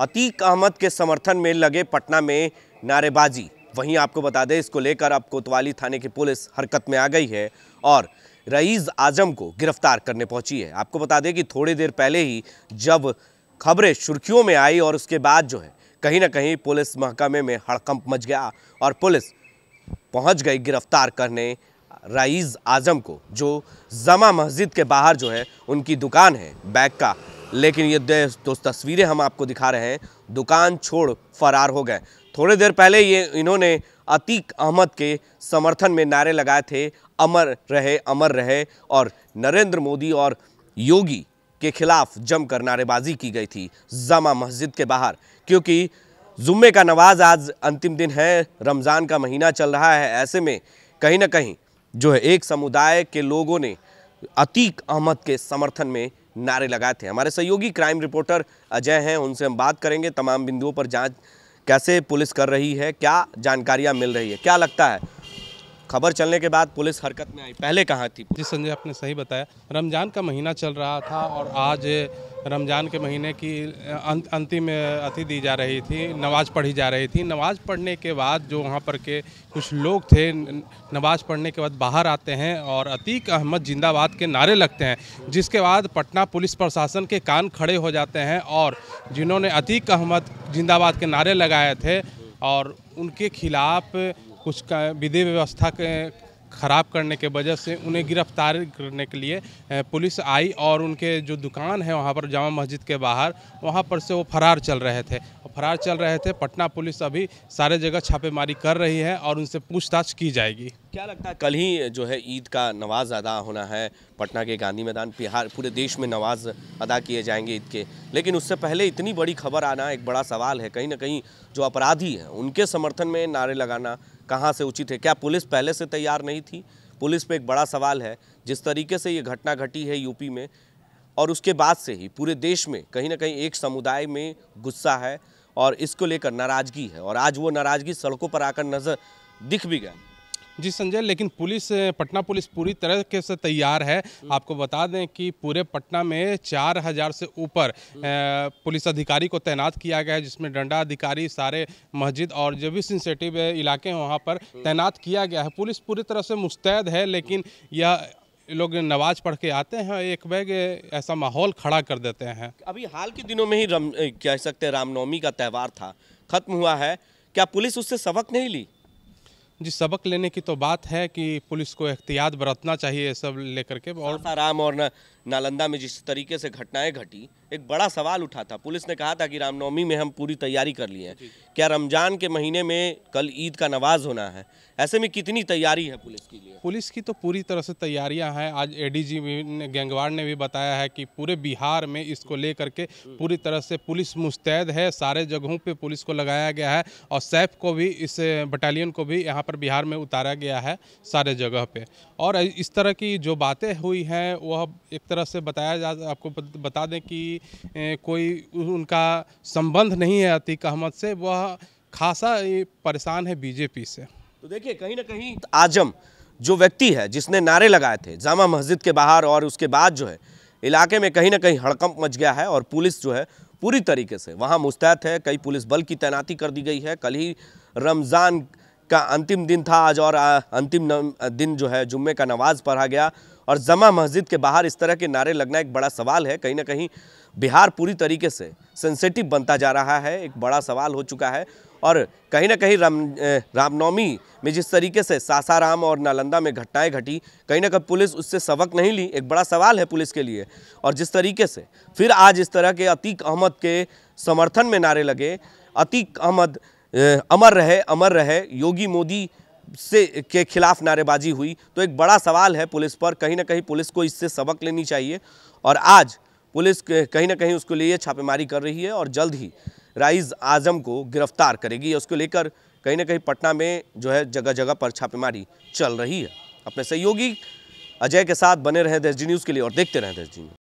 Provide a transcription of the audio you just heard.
अतीक अहमद के समर्थन में लगे पटना में नारेबाजी वहीं आपको बता दें इसको लेकर अब कोतवाली थाने की पुलिस हरकत में आ गई है और रईस आजम को गिरफ्तार करने पहुंची है आपको बता दें कि थोड़ी देर पहले ही जब खबरें सुर्खियों में आई और उसके बाद जो है कहीं ना कहीं पुलिस महकमे में हड़कंप मच गया और पुलिस पहुंच गई गिरफ्तार करने रईस आजम को जो जमा मस्जिद के बाहर जो है उनकी दुकान है बैग का लेकिन ये दोस्त तो तस्वीरें हम आपको दिखा रहे हैं दुकान छोड़ फरार हो गए थोड़े देर पहले ये इन्होंने अतीक अहमद के समर्थन में नारे लगाए थे अमर रहे अमर रहे और नरेंद्र मोदी और योगी के खिलाफ जमकर नारेबाजी की गई थी जामा मस्जिद के बाहर क्योंकि जुम्मे का नवाज़ आज अंतिम दिन है रमज़ान का महीना चल रहा है ऐसे में कहीं ना कहीं जो है एक समुदाय के लोगों ने अतीक अहमद के समर्थन में नारे लगाए थे हमारे सहयोगी क्राइम रिपोर्टर अजय हैं उनसे हम बात करेंगे तमाम बिंदुओं पर जाँच कैसे पुलिस कर रही है क्या जानकारियाँ मिल रही है क्या लगता है खबर चलने के बाद पुलिस हरकत में आई पहले कहाँ थी जी संजय आपने सही बताया रमज़ान का महीना चल रहा था और आज रमज़ान के महीने की अंतिम अति दी जा रही थी नमाज़ पढ़ी जा रही थी नमाज़ पढ़ने के बाद जो वहाँ पर के कुछ लोग थे नमाज़ पढ़ने के बाद बाहर आते हैं और अतीक अहमद जिंदाबाद के नारे लगते हैं जिसके बाद पटना पुलिस प्रशासन के कान खड़े हो जाते हैं और जिन्होंने अतीक अहमद जिंदाबाद के नारे लगाए थे और उनके खिलाफ़ कुछ विधि व्यवस्था के ख़राब करने के वजह से उन्हें गिरफ्तार करने के लिए पुलिस आई और उनके जो दुकान है वहाँ पर जामा मस्जिद के बाहर वहाँ पर से वो फरार चल रहे थे फरार चल रहे थे पटना पुलिस अभी सारे जगह छापेमारी कर रही है और उनसे पूछताछ की जाएगी क्या लगता है कल ही जो है ईद का नवाज़ अदा होना है पटना के गांधी मैदान बिहार पूरे देश में नवाज़ अदा किए जाएंगे ईद के लेकिन उससे पहले इतनी बड़ी खबर आना एक बड़ा सवाल है कहीं ना कहीं जो अपराधी हैं उनके समर्थन में नारे लगाना कहाँ से उचित है क्या पुलिस पहले से तैयार नहीं थी पुलिस पर एक बड़ा सवाल है जिस तरीके से ये घटना घटी है यूपी में और उसके बाद से ही पूरे देश में कहीं ना कहीं एक समुदाय में गुस्सा है और इसको लेकर नाराज़गी है और आज वो नाराज़गी सड़कों पर आकर नज़र दिख भी गया जी संजय लेकिन पुलिस पटना पुलिस पूरी तरह के से तैयार है आपको बता दें कि पूरे पटना में चार हजार से ऊपर हम्म। पुलिस अधिकारी को तैनात किया गया है जिसमें डंडा अधिकारी सारे मस्जिद और जो भी सेंसेटिव इलाके हैं वहाँ पर हम्म। तैनात किया गया है पुलिस पूरी तरह से मुस्तैद है लेकिन यह लोग नमाज पढ़ के आते हैं एक बैग ऐसा माहौल खड़ा कर देते हैं अभी हाल के दिनों में ही रम कह सकते हैं रामनवमी का त्यौहार था खत्म हुआ है क्या पुलिस उससे सबक नहीं ली जी सबक लेने की तो बात है कि पुलिस को एहतियात बरतना चाहिए सब लेकर के और राम और नालंदा में जिस तरीके से घटनाएं घटी एक बड़ा सवाल उठा था पुलिस ने कहा था कि रामनवमी में हम पूरी तैयारी कर लिए हैं क्या रमज़ान के महीने में कल ईद का नवाज होना है ऐसे में कितनी तैयारी है पुलिस की लिए पुलिस की तो पूरी तरह से तैयारियाँ हैं आज एडीजी ने गैंगवार ने भी बताया है कि पूरे बिहार में इसको लेकर के हम्म। पूरी तरह से पुलिस मुस्तैद है सारे जगहों पर पुलिस को लगाया गया है और सैफ को भी इस बटालियन को भी यहाँ पर बिहार में उतारा गया है सारे जगह पे और इस तरह की जो बातें हुई हैं वह एक तरह से बताया जा आपको बता दें कि कोई उनका संबंध नहीं है अतीक अहमद से वह खासा परेशान है बीजेपी से तो देखिए कहीं ना कहीं तो आजम जो व्यक्ति है जिसने नारे लगाए थे जामा मस्जिद के बाहर और उसके बाद जो है इलाके में कहीं ना कहीं हड़कंप मच गया है और पुलिस जो है पूरी तरीके से वहाँ मुस्तैद है कई पुलिस बल की तैनाती कर दी गई है कल ही रमज़ान का अंतिम दिन था आज और अंतिम दिन जो है जुम्मे का नमाज़ पढ़ा गया और जमा मस्जिद के बाहर इस तरह के नारे लगना एक बड़ा सवाल है कहीं ना कहीं बिहार पूरी तरीके से सेंसेटिव बनता जा रहा है एक बड़ा सवाल हो चुका है और कहीं ना कहीं राम रामनवमी में जिस तरीके से सासाराम और नालंदा में घटनाएं घटी कहीं ना कहीं पुलिस उससे सबक नहीं ली एक बड़ा सवाल है पुलिस के लिए और जिस तरीके से फिर आज इस तरह के अतीक अहमद के समर्थन में नारे लगे अतीक अहमद अमर रहे अमर रहे योगी मोदी से के खिलाफ नारेबाजी हुई तो एक बड़ा सवाल है पुलिस पर कहीं ना कहीं पुलिस को इससे सबक लेनी चाहिए और आज पुलिस कहीं ना कहीं उसके लिए छापेमारी कर रही है और जल्द ही राइज आजम को गिरफ्तार करेगी उसको लेकर कहीं ना कहीं पटना में जो है जगह जगह पर छापेमारी चल रही है अपने सहयोगी अजय के साथ बने रहें जी न्यूज़ के लिए और देखते रहें दस न्यूज़